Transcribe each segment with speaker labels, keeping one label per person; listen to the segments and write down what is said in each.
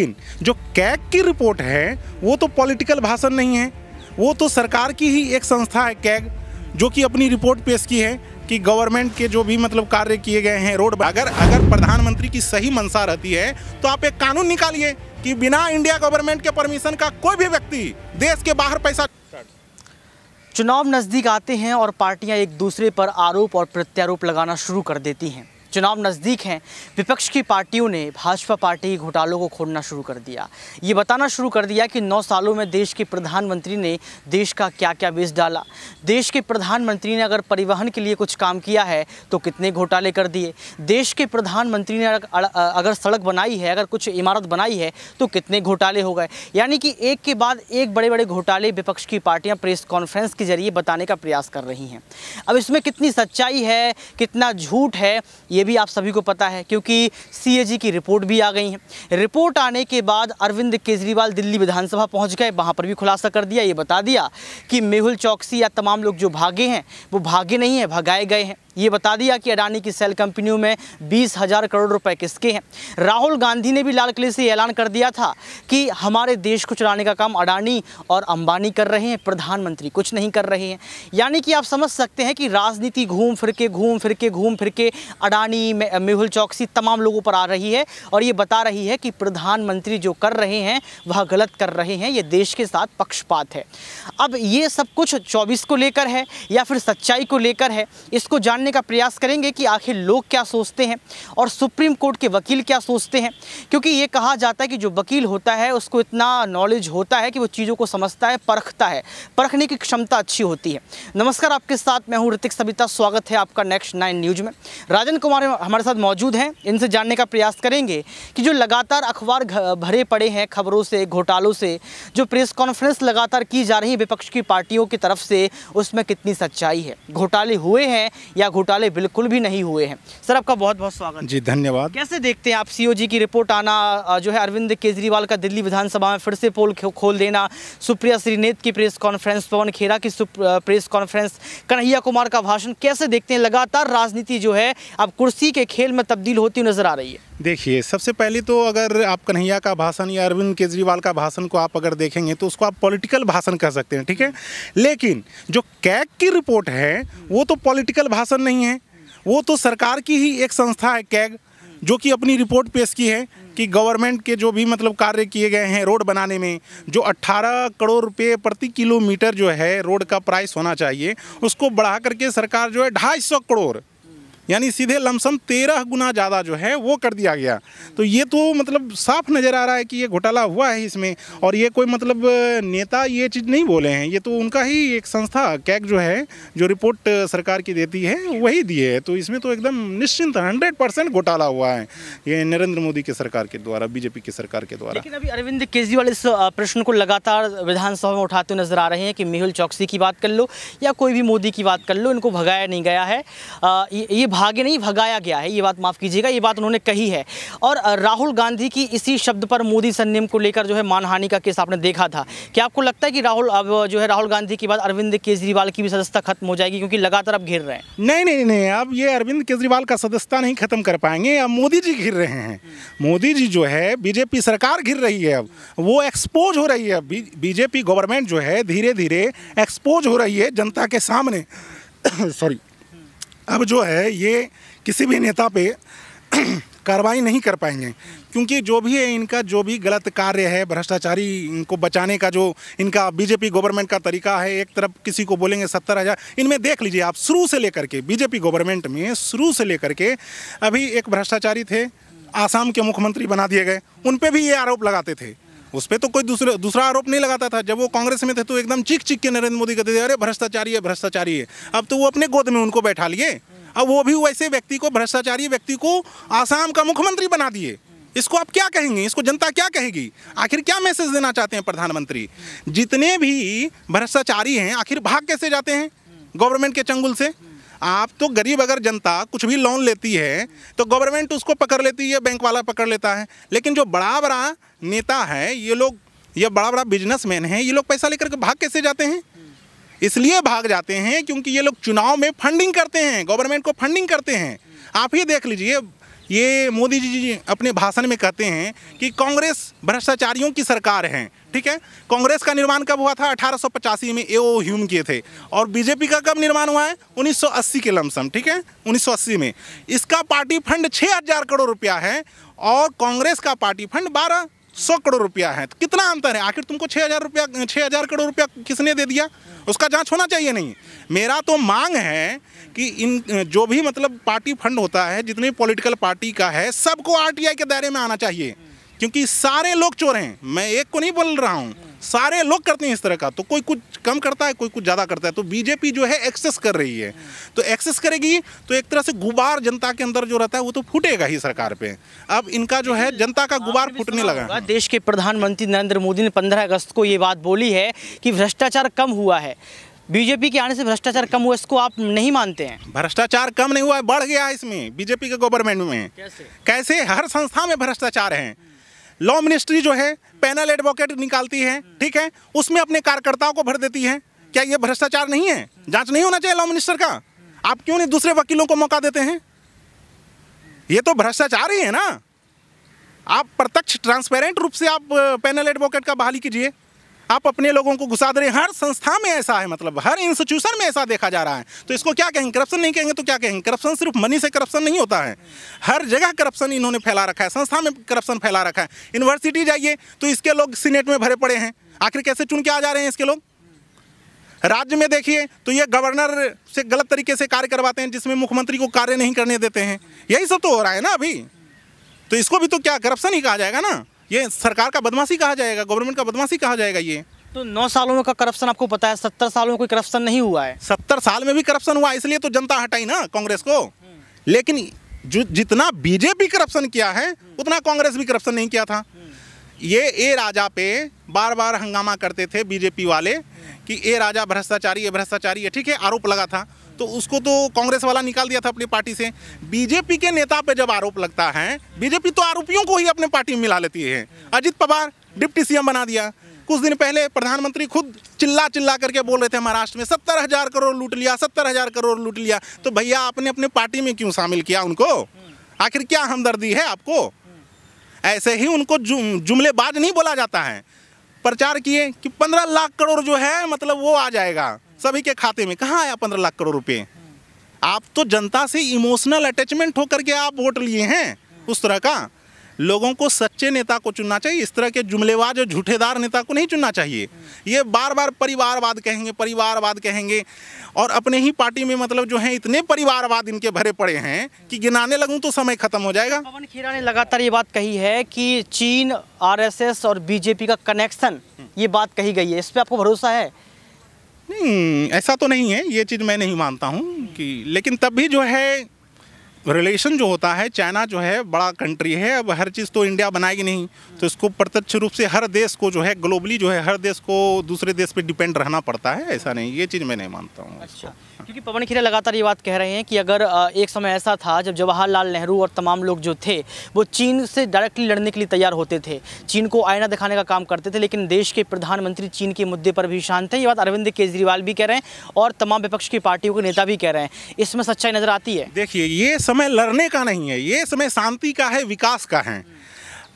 Speaker 1: जो कैग की रिपोर्ट है वो तो पॉलिटिकल भाषण नहीं है वो तो सरकार की ही एक संस्था है कैग जो कि अपनी रिपोर्ट पेश की है कि गवर्नमेंट के जो भी मतलब कार्य किए गए हैं रोड अगर अगर प्रधानमंत्री की सही मंशा रहती है तो आप एक कानून निकालिए कि बिना इंडिया गवर्नमेंट के परमिशन का कोई भी व्यक्ति देश के बाहर पैसा
Speaker 2: चुनाव नज़दीक आते हैं और पार्टियां एक दूसरे पर आरोप और प्रत्यारोप लगाना शुरू कर देती हैं चुनाव नज़दीक हैं विपक्ष की पार्टियों ने भाजपा पार्टी घोटालों को खोलना शुरू कर दिया ये बताना शुरू कर दिया कि नौ सालों में देश के प्रधानमंत्री ने देश का क्या क्या बेच डाला देश के प्रधानमंत्री ने अगर परिवहन के लिए कुछ काम किया है तो कितने घोटाले कर दिए देश के प्रधानमंत्री ने अगर सड़क बनाई है अगर कुछ इमारत बनाई है तो कितने घोटाले हो गए यानी कि एक के बाद एक बड़े बड़े घोटाले विपक्ष की पार्टियाँ प्रेस कॉन्फ्रेंस के जरिए बताने का प्रयास कर रही हैं अब इसमें कितनी सच्चाई है कितना झूठ है ये भी आप सभी को पता है क्योंकि सी की रिपोर्ट भी आ गई है रिपोर्ट आने के बाद अरविंद केजरीवाल दिल्ली विधानसभा पहुंच गए वहाँ पर भी खुलासा कर दिया ये बता दिया कि मेहुल चौकसी या तमाम लोग जो भागे हैं वो भागे नहीं हैं भगाए गए हैं ये बता दिया कि अडानी की सेल कंपनियों में बीस हज़ार करोड़ रुपए किसके हैं राहुल गांधी ने भी लाल किले से ऐलान कर दिया था कि हमारे देश को चलाने का काम अडानी और अंबानी कर रहे हैं प्रधानमंत्री कुछ नहीं कर रहे हैं यानी कि आप समझ सकते हैं कि राजनीति घूम फिर के घूम फिर के घूम फिर के अडानी मेहुल चौकसी तमाम लोगों पर आ रही है और ये बता रही है कि प्रधानमंत्री जो कर रहे हैं वह गलत कर रहे हैं ये देश के साथ पक्षपात है अब ये सब कुछ चौबीस को लेकर है या फिर सच्चाई को लेकर है इसको जानने जानने का प्रयास करेंगे कि आखिर लोग क्या सोचते हैं और सुप्रीम कोर्ट के वकील क्या सोचते हैं क्योंकि ये कहा जाता है कि जो वकील होता है उसको इतना नॉलेज होता है कि वो चीज़ों को समझता है परखता है परखने की क्षमता अच्छी होती है नमस्कार आपके साथ मैं हूँ ऋतिक सबिता स्वागत है आपका नेक्स्ट नाइन न्यूज़ में राजन कुमार हमारे साथ मौजूद हैं इनसे जानने का प्रयास करेंगे कि जो लगातार अखबार भरे पड़े हैं खबरों से घोटालों से जो प्रेस कॉन्फ्रेंस लगातार की जा रही है विपक्ष की पार्टियों की तरफ से उसमें कितनी सच्चाई है घोटाले हुए हैं या घोटाले बिल्कुल भी नहीं हुए हैं सर आपका बहुत बहुत स्वागत जी धन्यवाद कैसे देखते हैं आप सी की रिपोर्ट आना जो है अरविंद केजरीवाल का दिल्ली विधानसभा में फिर से पोल खोल देना सुप्रिया श्रीनेत की प्रेस कॉन्फ्रेंस पवन खेरा की प्रेस कॉन्फ्रेंस कन्हैया कुमार का भाषण कैसे देखते हैं लगातार राजनीति जो है अब कुर्सी के
Speaker 1: खेल में तब्दील होती नजर आ रही है देखिए सबसे पहले तो अगर आप कन्हैया का भाषण या अरविंद केजरीवाल का भाषण को आप अगर देखेंगे तो उसको आप पॉलिटिकल भाषण कह सकते हैं ठीक है लेकिन जो कैग की रिपोर्ट है वो तो पॉलिटिकल भाषण नहीं है वो तो सरकार की ही एक संस्था है कैग जो कि अपनी रिपोर्ट पेश की है कि गवर्नमेंट के जो भी मतलब कार्य किए गए हैं रोड बनाने में जो 18 करोड़ रुपए प्रति किलोमीटर जो है रोड का प्राइस होना चाहिए उसको बढ़ा करके सरकार जो है ढाई सौ करोड़ यानी सीधे लमसम तेरह गुना ज़्यादा जो है वो कर दिया गया तो ये तो मतलब साफ नज़र आ रहा है कि ये घोटाला हुआ है इसमें और ये कोई मतलब नेता ये चीज़ नहीं बोले हैं ये तो उनका ही एक संस्था कैक जो है जो रिपोर्ट सरकार की देती है वही दिए है तो इसमें तो एकदम निश्चिंत हंड्रेड परसेंट घोटाला हुआ है ये नरेंद्र मोदी की सरकार के द्वारा बीजेपी की सरकार के द्वारा लेकिन
Speaker 2: अभी अरविंद केजरीवाल इस प्रश्न को लगातार विधानसभा में उठाते नजर आ रहे हैं कि मेहुल चौकसी की बात कर लो या कोई भी मोदी की बात कर लो इनको भगाया नहीं गया है ये भागे नहीं भगाया गया है ये बात माफ़ कीजिएगा ये बात उन्होंने कही है और राहुल गांधी की इसी शब्द पर मोदी सरनेम को लेकर जो है मानहानि का केस आपने देखा था क्या आपको लगता है कि राहुल अब जो है राहुल गांधी के बाद अरविंद केजरीवाल की भी सदस्यता खत्म हो जाएगी क्योंकि लगातार अब घिर रहे हैं
Speaker 1: नहीं नहीं नहीं अब ये अरविंद केजरीवाल का सदस्यता नहीं खत्म कर पाएंगे अब मोदी जी घिर रहे हैं मोदी जी जो है बीजेपी सरकार घिर रही है अब वो एक्सपोज हो रही है बीजेपी गवर्नमेंट जो है धीरे धीरे एक्सपोज हो रही है जनता के सामने सॉरी अब जो है ये किसी भी नेता पे कार्रवाई नहीं कर पाएंगे क्योंकि जो भी है इनका जो भी गलत कार्य है भ्रष्टाचारी इनको बचाने का जो इनका बीजेपी गवर्नमेंट का तरीका है एक तरफ किसी को बोलेंगे सत्तर हज़ार इनमें देख लीजिए आप शुरू से लेकर के बीजेपी गवर्नमेंट में शुरू से लेकर के अभी एक भ्रष्टाचारी थे आसाम के मुख्यमंत्री बना दिए गए उन पर भी ये आरोप लगाते थे उस पर तो कोई दूसरे दूसरा आरोप नहीं लगाता था जब वो कांग्रेस में थे तो एकदम चिक चिक के नरेंद्र मोदी कहते थे अरे भ्रष्टाचारी है भ्रष्टाचारी है अब तो वो अपने गोद में उनको बैठा लिए अब वो भी वैसे व्यक्ति को भ्रष्टाचारी व्यक्ति को आसाम का मुख्यमंत्री बना दिए इसको आप क्या कहेंगे इसको जनता क्या कहेगी आखिर क्या मैसेज देना चाहते हैं प्रधानमंत्री जितने भी भ्रष्टाचारी हैं आखिर भाग कैसे जाते हैं गवर्नमेंट के चंगुल से आप तो गरीब अगर जनता कुछ भी लोन लेती है तो गवर्नमेंट उसको पकड़ लेती है बैंक वाला पकड़ लेता है लेकिन जो बड़ा बड़ा नेता हैं ये लोग ये बड़ा बड़ा बिजनेसमैन हैं ये लोग पैसा लेकर के भाग कैसे जाते हैं इसलिए भाग जाते हैं क्योंकि ये लोग चुनाव में फंडिंग करते हैं गवर्नमेंट को फंडिंग करते हैं आप ही देख लीजिए ये मोदी जी जी अपने भाषण में कहते हैं कि कांग्रेस भ्रष्टाचारियों की सरकार है ठीक है कांग्रेस का निर्माण कब हुआ था अठारह में ए ओ ह्यूम किए थे और बीजेपी का कब निर्माण हुआ है 1980 के लमसम ठीक है 1980 में इसका पार्टी फंड 6000 करोड़ रुपया है और कांग्रेस का पार्टी फंड बारह सौ करोड़ रुपया है तो कितना अंतर है आखिर तुमको छः हज़ार रुपया छः हज़ार करोड़ रुपया किसने दे दिया उसका जांच होना चाहिए नहीं मेरा तो मांग है कि इन जो भी मतलब पार्टी फंड होता है जितने भी पॉलिटिकल पार्टी का है सबको आरटीआई के दायरे में आना चाहिए क्योंकि सारे लोग चोर हैं मैं एक को नहीं बोल रहा हूँ सारे लोग करते हैं इस तरह का तो कोई कुछ कम करता है कोई कुछ ज़्यादा करता है तो बीजेपी जो है एक्सेस कर रही है तो एक्सेस करेगी तो एक तरह से गुबार जनता के अंदर जो रहता है वो तो फूटेगा ही सरकार पे अब इनका जो है जनता का गुबार फूटने लगा देश
Speaker 2: के प्रधानमंत्री नरेंद्र मोदी ने पंद्रह अगस्त को ये बात बोली है कि भ्रष्टाचार कम हुआ है
Speaker 1: बीजेपी के आने से भ्रष्टाचार कम हुआ इसको आप
Speaker 2: नहीं मानते
Speaker 1: हैं भ्रष्टाचार कम नहीं हुआ है बढ़ गया है इसमें बीजेपी के गवर्नमेंट में कैसे कैसे हर संस्था में भ्रष्टाचार है लॉ मिनिस्ट्री जो है पैनल एडवोकेट निकालती है ठीक है उसमें अपने कार्यकर्ताओं को भर देती है क्या ये भ्रष्टाचार नहीं है जांच नहीं होना चाहिए लॉ मिनिस्टर का आप क्यों नहीं दूसरे वकीलों को मौका देते हैं ये तो भ्रष्टाचार ही है ना आप प्रत्यक्ष ट्रांसपेरेंट रूप से आप पैनल एडवोकेट का बहाली कीजिए आप अपने लोगों को घुसा दे रहे हैं हर संस्था में ऐसा है मतलब हर इंस्टीट्यूशन में ऐसा देखा जा रहा है तो इसको क्या कहेंगे करप्शन नहीं कहेंगे तो क्या कहेंगे करप्शन सिर्फ मनी से करप्शन नहीं होता है हर जगह करप्शन इन्होंने फैला रखा है संस्था में करप्शन फैला रखा है यूनिवर्सिटी जाइए तो इसके लोग सीनेट में भरे पड़े हैं आखिर कैसे चुन के आ जा रहे हैं इसके लोग राज्य में देखिए तो ये गवर्नर से गलत तरीके से कार्य करवाते हैं जिसमें मुख्यमंत्री को कार्य नहीं करने देते हैं यही सब तो हो रहा है ना अभी तो इसको भी तो क्या करप्शन ही कहा जाएगा ना ये सरकार का बदमाशी कहा जाएगा गवर्नमेंट का बदमाशी कहा जाएगा ये तो नौ सालों में का करप्शन आपको पता है सत्तर सालों में कोई करप्शन नहीं हुआ है सत्तर साल में भी करप्शन हुआ इसलिए तो जनता हटाई ना कांग्रेस को लेकिन जो जितना बीजेपी करप्शन किया है उतना कांग्रेस भी करप्शन नहीं किया था ये ए राजा पे बार बार हंगामा करते थे बीजेपी वाले कि ए राजा भ्रष्टाचारी ये भ्रष्टाचारी है ठीक है आरोप लगा था तो उसको तो कांग्रेस वाला निकाल दिया था अपनी पार्टी से बीजेपी के नेता पे जब आरोप लगता है बीजेपी तो आरोपियों को ही अपने पार्टी में मिला लेती है अजित पवार डिप्टी सीएम बना दिया कुछ दिन पहले प्रधानमंत्री खुद चिल्ला चिल्ला करके बोल रहे थे महाराष्ट्र में सत्तर हजार करोड़ लूट लिया सत्तर हजार करोड़ लूट लिया तो भैया आपने अपने पार्टी में क्यों शामिल किया उनको आखिर क्या हमदर्दी है आपको ऐसे ही उनको जुम, जुमलेबाज नहीं बोला जाता है प्रचार किए कि पंद्रह लाख करोड़ जो है मतलब वो आ जाएगा सभी के खाते में कहाँ आया पंद्रह लाख करोड़ रुपए आप तो जनता से इमोशनल अटैचमेंट होकर के आप वोट लिए हैं उस तरह का लोगों को सच्चे नेता को चुनना चाहिए इस तरह के जुमलेबाज और झूठेदार नेता को नहीं चुनना चाहिए ये बार बार परिवारवाद कहेंगे परिवारवाद कहेंगे और अपने ही पार्टी में मतलब जो है इतने परिवारवाद इनके भरे पड़े हैं कि गिनाने लगूँ तो समय खत्म हो जाएगा पवन
Speaker 2: खेरा ने लगातार ये बात कही है कि चीन आर
Speaker 1: और बीजेपी का कनेक्शन ये बात कही गई है इस पर आपको भरोसा है हम्म, ऐसा तो नहीं है ये चीज़ मैं नहीं मानता हूँ कि लेकिन तब भी जो है रिलेशन जो होता है चाइना जो है बड़ा कंट्री है अब हर चीज़ तो इंडिया बनाएगी नहीं तो इसको प्रत्यक्ष रूप से हर देश को जो है ग्लोबली जो है हर देश को दूसरे देश पे डिपेंड रहना पड़ता है ऐसा नहीं ये चीज़ मैं नहीं मानता हूँ अच्छा
Speaker 2: क्योंकि पवन खेरा लगातार ये बात कह रहे हैं कि अगर एक समय ऐसा था जब जवाहरलाल नेहरू और तमाम लोग जो थे वो चीन से डायरेक्टली लड़ने के लिए तैयार होते थे चीन को आईना दिखाने का काम करते थे लेकिन देश के प्रधानमंत्री चीन के मुद्दे पर भी शांत है ये बात अरविंद केजरीवाल भी कह रहे हैं और तमाम विपक्ष की पार्टियों के नेता भी कह रहे हैं इसमें सच्चाई नज़र आती है
Speaker 1: देखिए ये समय लड़ने का नहीं है ये समय शांति का है विकास का है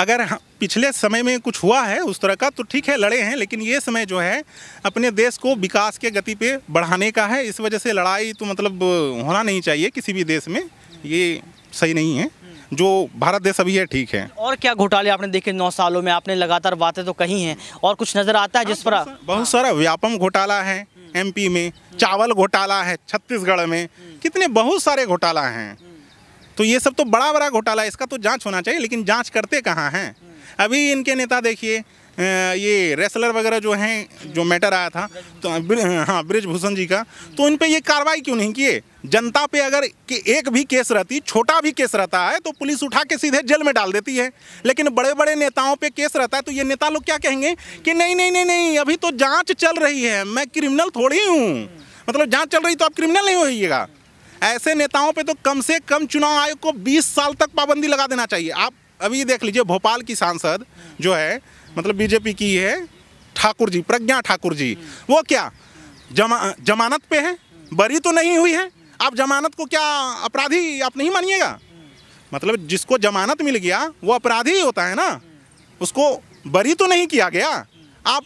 Speaker 1: अगर पिछले समय में कुछ हुआ है उस तरह का तो ठीक है लड़े हैं लेकिन ये समय जो है अपने देश को विकास के गति पे बढ़ाने का है इस वजह से लड़ाई तो मतलब होना नहीं चाहिए किसी भी देश में ये सही नहीं है जो भारत देश अभी है ठीक है
Speaker 2: और क्या घोटाले आपने देखे नौ सालों में आपने
Speaker 1: लगातार बातें तो कही हैं और कुछ नज़र आता है जिस हाँ, पर बहुत सारा व्यापम घोटाला है एमपी में चावल घोटाला है छत्तीसगढ़ में कितने बहुत सारे घोटाला हैं तो ये सब तो बड़ा बड़ा घोटाला है इसका तो जांच होना चाहिए लेकिन जांच करते कहाँ हैं अभी इनके नेता देखिए ये रेसलर वगैरह जो हैं जो मैटर आया था तो ब्र, हाँ ब्रिजभूषण जी का तो इन पर ये कार्रवाई क्यों नहीं किए जनता पे अगर कि एक भी केस रहती छोटा भी केस रहता है तो पुलिस उठा के सीधे जेल में डाल देती है लेकिन बड़े बड़े नेताओं पे केस रहता है तो ये नेता लोग क्या कहेंगे कि नहीं नहीं नहीं नहीं अभी तो जाँच चल रही है मैं क्रिमिनल थोड़ी हूँ मतलब जाँच चल रही तो आप क्रिमिनल नहीं होइएगा ऐसे नेताओं पे तो कम से कम चुनाव आयोग को 20 साल तक पाबंदी लगा देना चाहिए आप अभी देख लीजिए भोपाल की सांसद जो है मतलब बीजेपी की है ठाकुर जी प्रज्ञा ठाकुर जी वो क्या जमा, जमानत पे है बरी तो नहीं हुई है आप जमानत को क्या अपराधी आप नहीं मानिएगा मतलब जिसको जमानत मिल गया वो अपराधी होता है ना उसको बरी तो नहीं किया गया आप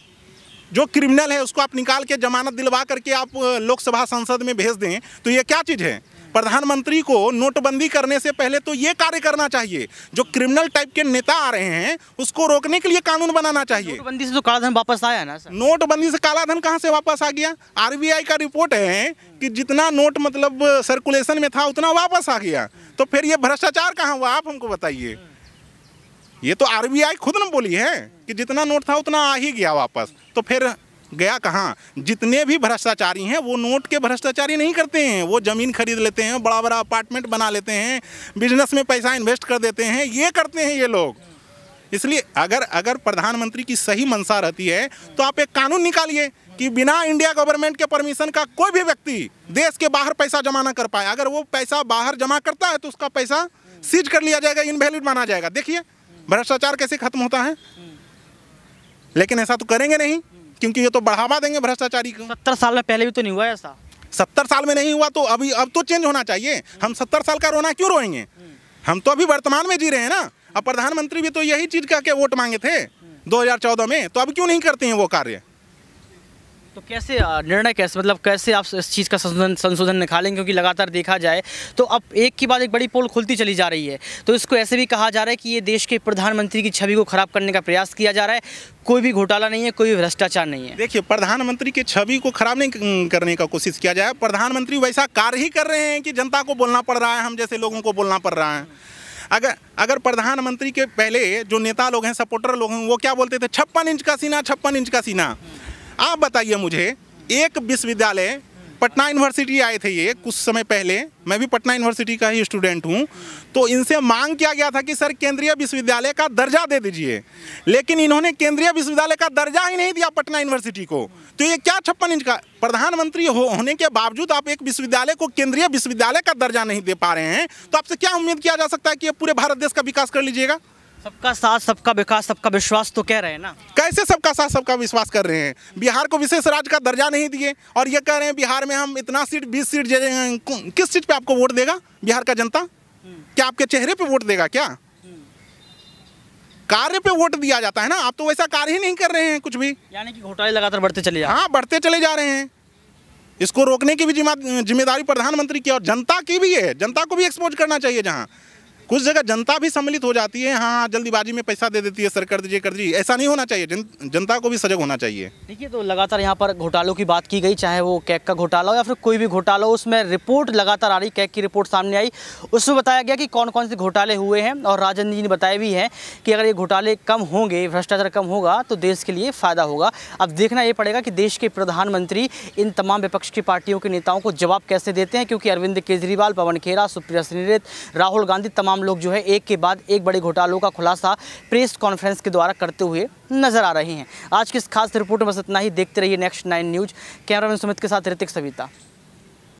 Speaker 1: जो क्रिमिनल है उसको आप निकाल के जमानत दिलवा करके आप लोकसभा संसद में भेज दें तो ये क्या चीज़ है प्रधानमंत्री को नोटबंदी करने से पहले तो ये कार्य करना चाहिए जो क्रिमिनल टाइप के नेता आ रहे हैं उसको रोकने के लिए कानून बनाना चाहिए नोटबंदी से तो कालाधन वापस आया ना सर नोटबंदी से कालाधन कहाँ से वापस आ गया आरबीआई का रिपोर्ट है कि जितना नोट मतलब सर्कुलेशन में था उतना वापस आ गया तो फिर ये भ्रष्टाचार कहाँ हुआ आप हमको बताइए ये तो आरबीआई खुद ने बोली है कि जितना नोट था उतना आ ही गया वापस तो फिर गया कहाँ जितने भी भ्रष्टाचारी हैं वो नोट के भ्रष्टाचारी नहीं करते हैं वो ज़मीन खरीद लेते हैं बड़ा बड़ा अपार्टमेंट बना लेते हैं बिजनेस में पैसा इन्वेस्ट कर देते हैं ये करते हैं ये लोग इसलिए अगर अगर प्रधानमंत्री की सही मंशा रहती है तो आप एक कानून निकालिए कि बिना इंडिया गवर्नमेंट के परमिशन का कोई भी व्यक्ति देश के बाहर पैसा जमा ना कर पाए अगर वो पैसा बाहर जमा करता है तो उसका पैसा सीज कर लिया जाएगा इनवैलिड माना जाएगा देखिए भ्रष्टाचार कैसे खत्म होता है लेकिन ऐसा तो करेंगे नहीं क्योंकि ये तो बढ़ावा देंगे भ्रष्टाचारी को सत्तर साल में पहले भी तो नहीं हुआ ऐसा सत्तर साल में नहीं हुआ तो अभी अब तो चेंज होना चाहिए हम सत्तर साल का रोना क्यों रोएंगे हम तो अभी वर्तमान में जी रहे हैं ना अब प्रधानमंत्री भी तो यही चीज़ कह के वोट मांगे थे 2014 में तो अब क्यों नहीं करते हैं वो कार्य
Speaker 2: तो कैसे निर्णय कैसे मतलब कैसे आप इस चीज़ का संशोधन संशोधन निकालेंगे क्योंकि लगातार देखा जाए तो अब एक की बात एक बड़ी पोल खुलती चली जा रही है तो इसको ऐसे भी कहा जा रहा है कि ये देश के प्रधानमंत्री की छवि को खराब करने का प्रयास किया जा रहा है कोई भी घोटाला नहीं है कोई भी भ्रष्टाचार नहीं
Speaker 1: है देखिए प्रधानमंत्री की छवि को खराब नहीं करने का कोशिश किया जाए प्रधानमंत्री वैसा कार्य ही कर रहे हैं कि जनता को बोलना पड़ रहा है हम जैसे लोगों को बोलना पड़ रहा है अगर अगर प्रधानमंत्री के पहले जो नेता लोग हैं सपोर्टर लोग हैं वो क्या बोलते थे छप्पन इंच का सीना छप्पन इंच का सीना आप बताइए मुझे एक विश्वविद्यालय पटना यूनिवर्सिटी आए थे ये कुछ समय पहले मैं भी पटना यूनिवर्सिटी का ही स्टूडेंट हूँ तो इनसे मांग किया गया था कि सर केंद्रीय विश्वविद्यालय का दर्जा दे दीजिए लेकिन इन्होंने केंद्रीय विश्वविद्यालय का दर्जा ही नहीं दिया पटना यूनिवर्सिटी को तो ये क्या छप्पन इंच का प्रधानमंत्री हो, होने के बावजूद आप एक विश्वविद्यालय को केंद्रीय विश्वविद्यालय का दर्जा नहीं दे पा रहे हैं तो आपसे क्या उम्मीद किया जा सकता है कि ये पूरे भारत देश का विकास कर लीजिएगा
Speaker 2: सबका साथ सबका विकास सबका विश्वास तो कह रहे हैं ना
Speaker 1: कैसे सबका साथ सबका विश्वास कर रहे हैं बिहार को विशेष राज्य का दर्जा नहीं दिए और ये कह रहे हैं बिहार में हम इतना सीट बीस सीट दे किस सीट पे आपको वोट देगा बिहार का जनता क्या आपके चेहरे पे वोट देगा क्या कार्य पे वोट दिया जाता है ना आप तो वैसा कार्य ही नहीं कर रहे हैं कुछ भी यानी कि घोटाले लगातार बढ़ते चले जा हाँ बढ़ते चले जा रहे हैं इसको रोकने की भी जिम्मेदारी प्रधानमंत्री की और जनता की भी है जनता को भी एक्सपोज करना चाहिए जहाँ कुछ जगह जनता भी सम्मिलित हो जाती है हाँ, हाँ जल्दीबाजी में पैसा दे देती है सर कर दीजिए कर दीजिए ऐसा नहीं होना चाहिए जन, जनता को भी सजग होना चाहिए
Speaker 2: देखिए तो लगातार यहाँ पर घोटालों की बात की गई चाहे वो कैक का घोटाला हो या फिर कोई भी घोटाला हो उसमें रिपोर्ट लगातार आ रही कैक की रिपोर्ट सामने आई उसमें बताया गया कि कौन कौन से घोटाले हुए हैं और राजन जी ने बताया भी है कि अगर ये घोटाले कम होंगे भ्रष्टाचार कम होगा तो देश के लिए फ़ायदा होगा अब देखना ये पड़ेगा कि देश के प्रधानमंत्री इन तमाम विपक्ष की पार्टियों के नेताओं को जवाब कैसे देते हैं क्योंकि अरविंद केजरीवाल पवन खेरा सुप्रिया श्रीनेत राहुल गांधी तमाम तमाम लोग जो है एक के बाद एक बड़े घोटालों का खुलासा प्रेस कॉन्फ्रेंस के द्वारा करते हुए नजर आ रहे हैं आज की इस खास रिपोर्ट में बस इतना ही देखते रहिए next nine news cameraman Sumit के साथ ऋतिक सविता